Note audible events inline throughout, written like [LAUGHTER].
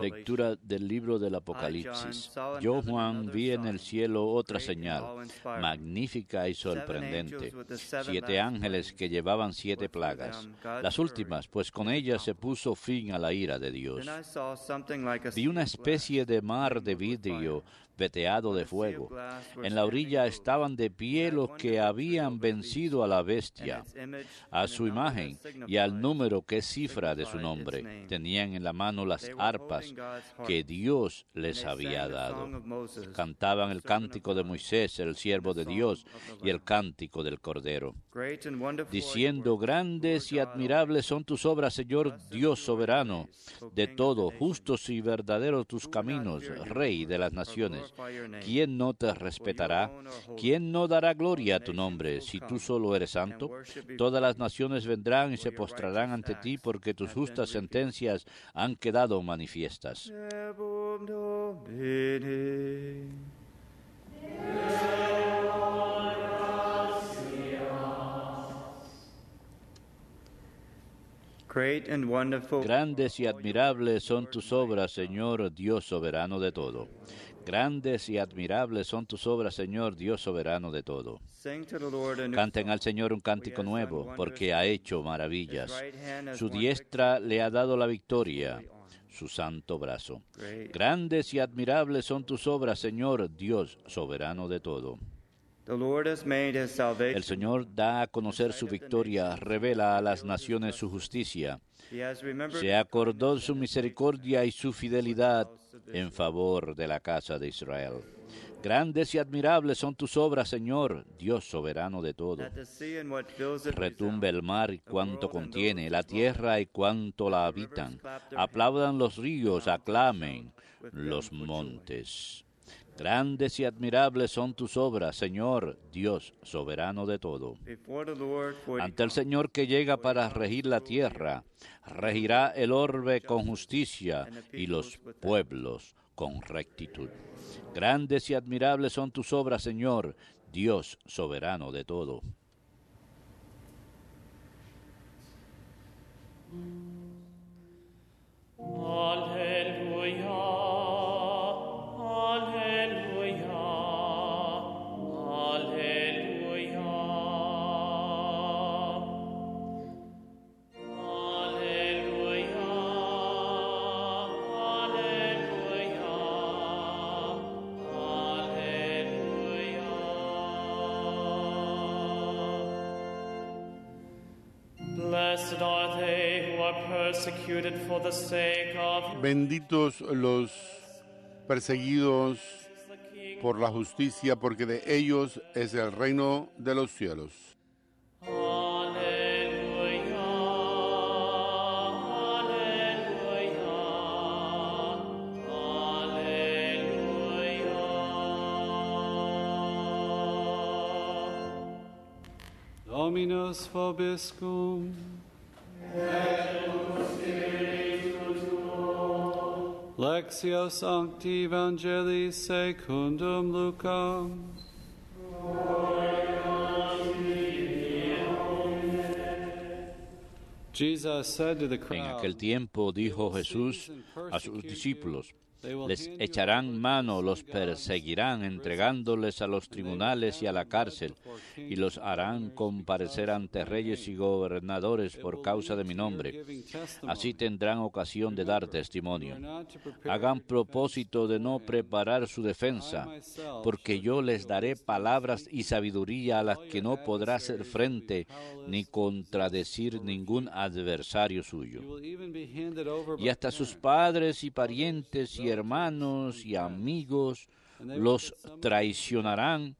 Lectura del libro del Apocalipsis. Uh, Yo, Juan, vi en el cielo otra señal, magnífica y sorprendente. Siete ángeles que llevaban siete plagas. Las últimas, pues con ellas se puso fin a la ira de Dios. Vi una especie de mar de vidrio veteado de fuego. En la orilla estaban de pie los que habían vencido a la bestia, a su imagen y al número que cifra de su nombre. Tenían en la mano las arpas que Dios les había dado. Cantaban el cántico de Moisés, el siervo de Dios, y el cántico del Cordero diciendo, grandes y admirables son tus obras, Señor Dios soberano, de todo, justos y verdaderos tus caminos, Rey de las naciones. ¿Quién no te respetará? ¿Quién no dará gloria a tu nombre si tú solo eres santo? Todas las naciones vendrán y se postrarán ante ti porque tus justas sentencias han quedado manifiestas. Grandes y admirables son tus obras, Señor Dios soberano de todo. Grandes y admirables son tus obras, Señor Dios soberano de todo. Canten al Señor un cántico nuevo, porque ha hecho maravillas. Su diestra le ha dado la victoria su santo brazo. Grandes y admirables son tus obras, Señor Dios soberano de todo. El Señor da a conocer su victoria, revela a las naciones su justicia. Se acordó su misericordia y su fidelidad en favor de la casa de Israel. Grandes y admirables son tus obras, Señor, Dios soberano de todo. Retumbe el mar y cuanto contiene, la tierra y cuanto la habitan. Aplaudan los ríos, aclamen los montes. Grandes y admirables son tus obras, Señor, Dios soberano de todo. Ante el Señor que llega para regir la tierra, regirá el orbe con justicia y los pueblos con rectitud. Grandes y admirables son tus obras, Señor, Dios soberano de todo. Aleluya. Benditos los perseguidos por la justicia, porque de ellos es el reino de los cielos. Dominus Lexio Sancti Evangelii secundum Lucam. En aquel tiempo dijo Jesús a sus discípulos, les echarán mano, los perseguirán, entregándoles a los tribunales y a la cárcel, y los harán comparecer ante reyes y gobernadores por causa de mi nombre. Así tendrán ocasión de dar testimonio. Hagan propósito de no preparar su defensa, porque yo les daré palabras y sabiduría a las que no podrá hacer frente ni contradecir ningún adversario suyo. Y hasta sus padres y parientes y hermanos y amigos los traicionarán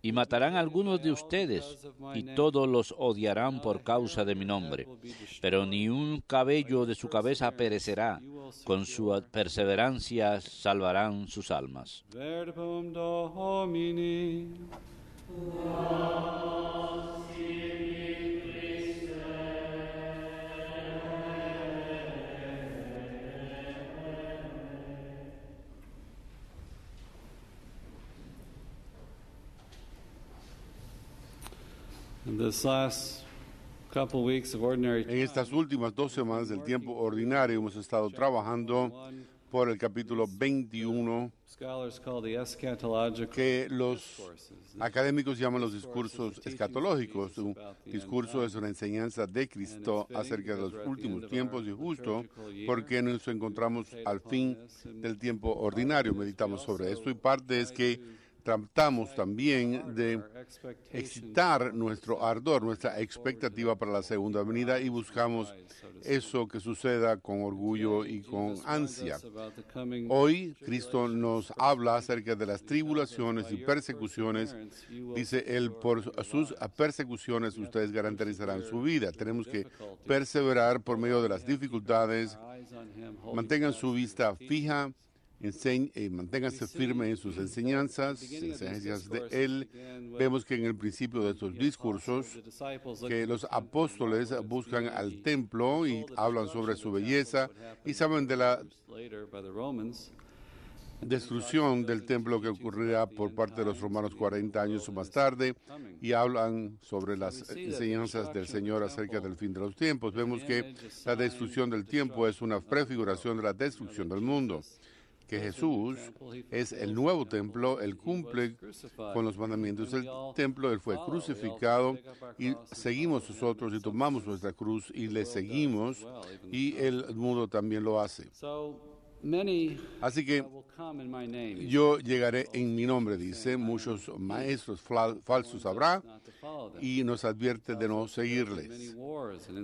y matarán a algunos de ustedes, y todos los odiarán por causa de mi nombre. Pero ni un cabello de su cabeza perecerá, con su perseverancia salvarán sus almas. En estas últimas dos semanas del tiempo ordinario hemos estado trabajando por el capítulo 21 que los académicos llaman los discursos escatológicos. Un discurso es una enseñanza de Cristo acerca de los últimos tiempos y justo porque nos encontramos al fin del tiempo ordinario. Meditamos sobre esto y parte es que tratamos también de excitar nuestro ardor, nuestra expectativa para la segunda venida y buscamos eso que suceda con orgullo y con ansia. Hoy Cristo nos habla acerca de las tribulaciones y persecuciones. Dice Él, por sus persecuciones ustedes garantizarán su vida. Tenemos que perseverar por medio de las dificultades. Mantengan su vista fija eh, manténgase firme en sus enseñanzas, enseñanzas de Él. Vemos que en el principio de estos discursos, que los apóstoles buscan al templo y hablan sobre su belleza y saben de la destrucción del templo que ocurrirá por parte de los romanos 40 años o más tarde y hablan sobre las enseñanzas del Señor acerca del fin de los tiempos. Vemos que la destrucción del tiempo es una prefiguración de la destrucción del mundo que Jesús es el nuevo templo, él cumple con los mandamientos del templo, él fue crucificado y seguimos nosotros y tomamos nuestra cruz y le seguimos y el mundo también lo hace. Así que yo llegaré en mi nombre, dice, muchos maestros falsos habrá y nos advierte de no seguirles.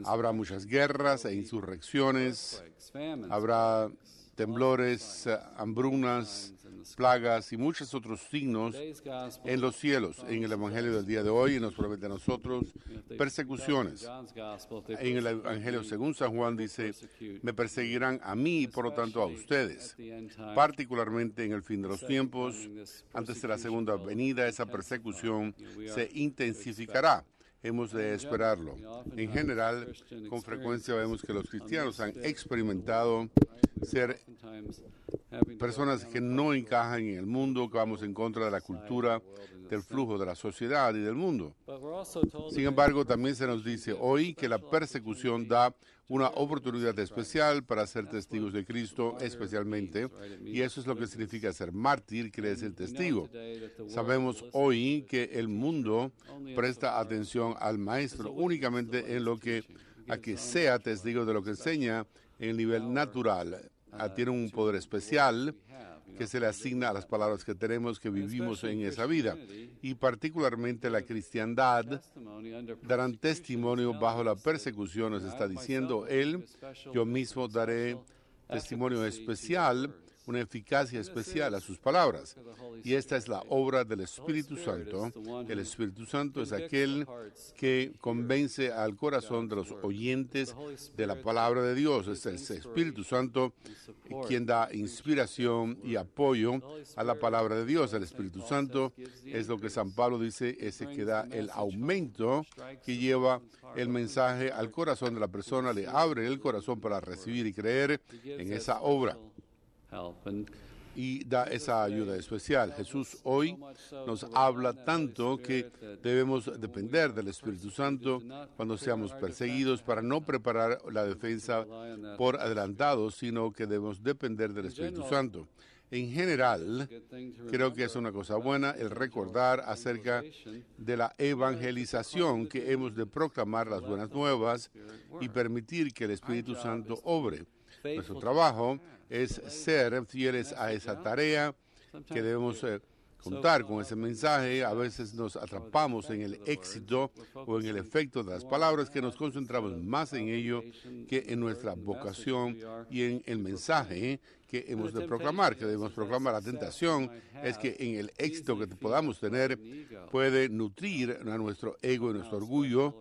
Habrá muchas guerras e insurrecciones, habrá temblores, hambrunas, plagas y muchos otros signos en los cielos. En el Evangelio del día de hoy nos promete a nosotros persecuciones. En el Evangelio según San Juan dice, me perseguirán a mí y por lo tanto a ustedes, particularmente en el fin de los tiempos, antes de la segunda venida, esa persecución se intensificará hemos de esperarlo. En general, con frecuencia vemos que los cristianos han experimentado ser personas que no encajan en el mundo, que vamos en contra de la cultura del flujo de la sociedad y del mundo. Sin embargo, también se nos dice hoy que la persecución da una oportunidad especial para ser testigos de Cristo especialmente, y eso es lo que significa ser mártir, que es el testigo. Sabemos hoy que el mundo presta atención al Maestro únicamente en lo que a que sea testigo de lo que enseña en el nivel natural. Ah, tiene un uh, poder especial que se le asigna a las palabras que tenemos que vivimos en esa vida, y particularmente la cristiandad, darán testimonio bajo la persecución, nos está diciendo él, yo mismo daré testimonio especial una eficacia especial a sus palabras. Y esta es la obra del Espíritu Santo. El Espíritu Santo es aquel que convence al corazón de los oyentes de la palabra de Dios. Es el Espíritu Santo quien da inspiración y apoyo a la palabra de Dios. El Espíritu Santo es lo que San Pablo dice, ese que da el aumento que lleva el mensaje al corazón de la persona, le abre el corazón para recibir y creer en esa obra y da esa ayuda especial. Jesús hoy nos habla tanto que debemos depender del Espíritu Santo cuando seamos perseguidos para no preparar la defensa por adelantado, sino que debemos depender del Espíritu Santo. En general, creo que es una cosa buena el recordar acerca de la evangelización que hemos de proclamar las buenas nuevas y permitir que el Espíritu Santo obre. Nuestro trabajo es ser fieles a esa tarea que debemos eh, contar con ese mensaje. A veces nos atrapamos en el éxito o en el efecto de las palabras que nos concentramos más en ello que en nuestra vocación y en el mensaje que hemos de proclamar, que debemos proclamar. La tentación es que en el éxito que podamos tener puede nutrir a nuestro ego y nuestro orgullo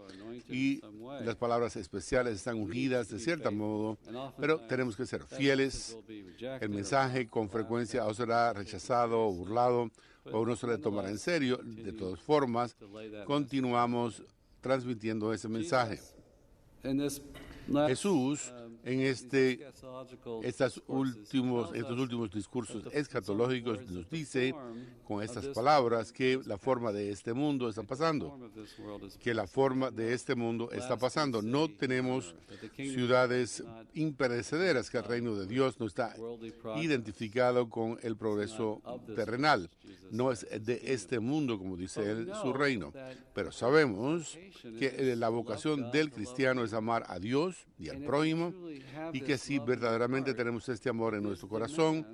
y las palabras especiales están ungidas de cierto modo, pero tenemos que ser fieles. El mensaje con frecuencia o será rechazado o burlado o no se le tomará en serio. De todas formas, continuamos transmitiendo ese mensaje. Jesús en este, estos últimos discursos escatológicos nos dice con estas palabras que la forma de este mundo está pasando, que la forma de este mundo está pasando. No tenemos ciudades imperecederas, que el reino de Dios no está identificado con el progreso terrenal. No es de este mundo, como dice su reino. Pero sabemos que la vocación del cristiano es amar a Dios y al prójimo y que si verdaderamente tenemos este amor en nuestro corazón,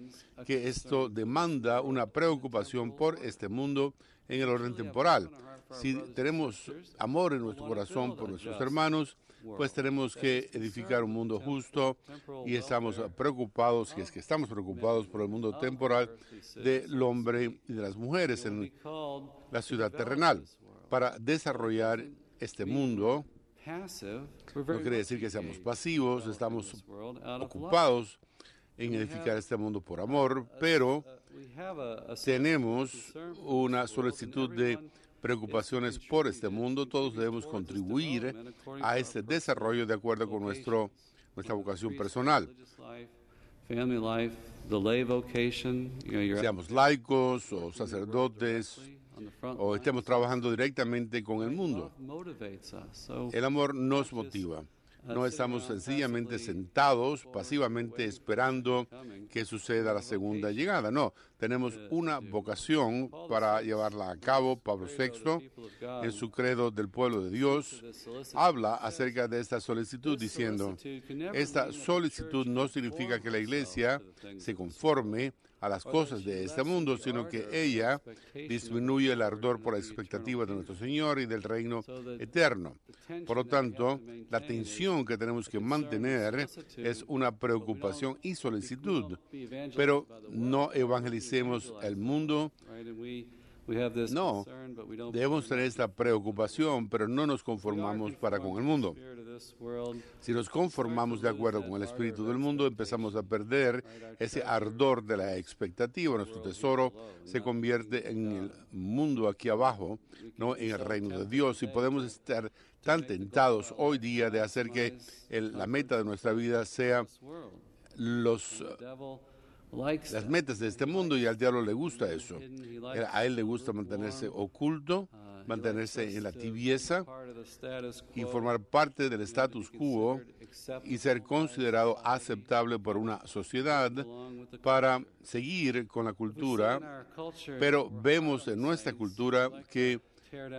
que esto demanda una preocupación por este mundo en el orden temporal. Si tenemos amor en nuestro corazón por nuestros hermanos, pues tenemos que edificar un mundo justo y estamos preocupados, y es que estamos preocupados por el mundo temporal del hombre y de las mujeres en la ciudad terrenal. Para desarrollar este mundo, no quiere decir que seamos pasivos, estamos ocupados en edificar este mundo por amor, pero tenemos una solicitud de preocupaciones por este mundo. Todos debemos contribuir a este desarrollo de acuerdo con nuestro, nuestra vocación personal. Seamos laicos o sacerdotes o estemos trabajando directamente con el mundo. El amor nos motiva. Uh, no estamos sencillamente sentados pasivamente esperando que suceda la segunda llegada. No, tenemos una vocación para llevarla a cabo. Pablo VI, en su credo del pueblo de Dios, habla acerca de esta solicitud diciendo, esta solicitud no significa que la iglesia se conforme a las cosas de este mundo, sino que ella disminuye el ardor por las expectativas de nuestro Señor y del reino eterno. Por lo tanto, la tensión que tenemos que mantener es una preocupación y solicitud, pero no evangelicemos el mundo no, debemos tener esta preocupación, pero no nos conformamos para con el mundo. Si nos conformamos de acuerdo con el espíritu del mundo, empezamos a perder ese ardor de la expectativa. Nuestro tesoro se convierte en el mundo aquí abajo, no en el reino de Dios, y podemos estar tan tentados hoy día de hacer que la meta de nuestra vida sea los las metas de este mundo y al diablo le gusta mm, eso. A él le gusta mantenerse oculto, uh, mantenerse en la tibieza y formar parte del status quo y ser considerado aceptable por una sociedad para seguir con la cultura. Pero vemos en nuestra cultura que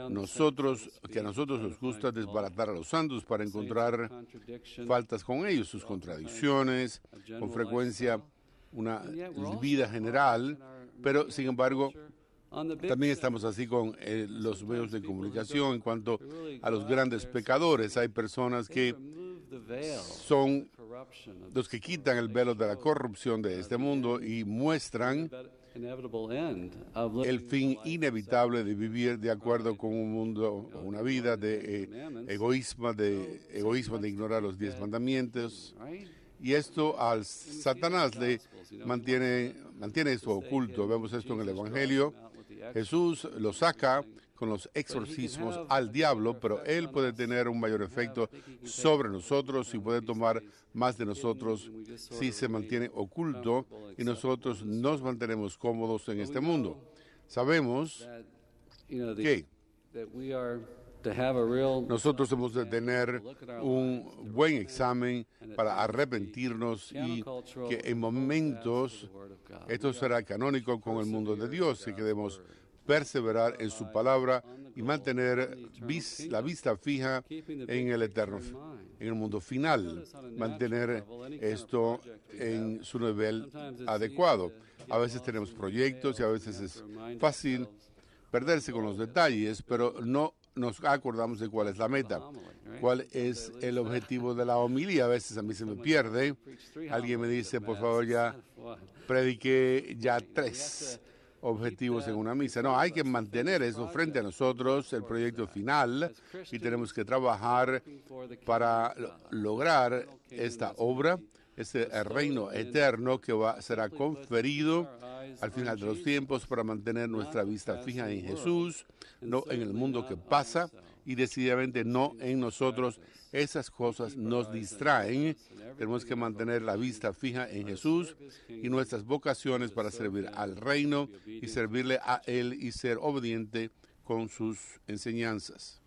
nosotros, que a nosotros nos gusta desbaratar a los santos para encontrar faltas con ellos, sus contradicciones, con frecuencia una vida general, pero sin embargo también estamos así con eh, los medios de comunicación en cuanto a los grandes pecadores. Hay personas que son los que quitan el velo de la corrupción de este mundo y muestran el fin inevitable de vivir de acuerdo con un mundo, una vida de eh, egoísmo, de egoísmo de ignorar los diez mandamientos y esto al Satanás le mantiene, mantiene esto oculto. Vemos esto en el Evangelio. Jesús lo saca con los exorcismos al diablo, pero él puede tener un mayor efecto sobre nosotros y puede tomar más de nosotros si se mantiene oculto y nosotros nos mantenemos cómodos en este mundo. Sabemos que nosotros hemos de tener un buen examen para arrepentirnos y que en momentos esto será canónico con el mundo de Dios, que queremos perseverar en su palabra y mantener la vista fija en el eterno, en el mundo final, mantener esto en su nivel adecuado. A veces tenemos proyectos y a veces es fácil perderse con los detalles, pero no nos acordamos de cuál es la meta, eh. cuál es el objetivo de la homilía. A veces a mí se me pierde. Alguien me dice, por favor, ya [LAUGHS] predique ya tres objetivos en una misa. No, hay que mantener eso frente a nosotros, el proyecto final, y tenemos que trabajar para lograr esta obra ese pues reino eterno que va, será conferido al final de los tiempos para mantener nuestra vista fija en Jesús, no en el mundo que pasa y decididamente no en nosotros. Esas cosas nos distraen. Tenemos que mantener la vista fija en Jesús y nuestras vocaciones para servir al reino y servirle a Él y ser obediente con sus enseñanzas.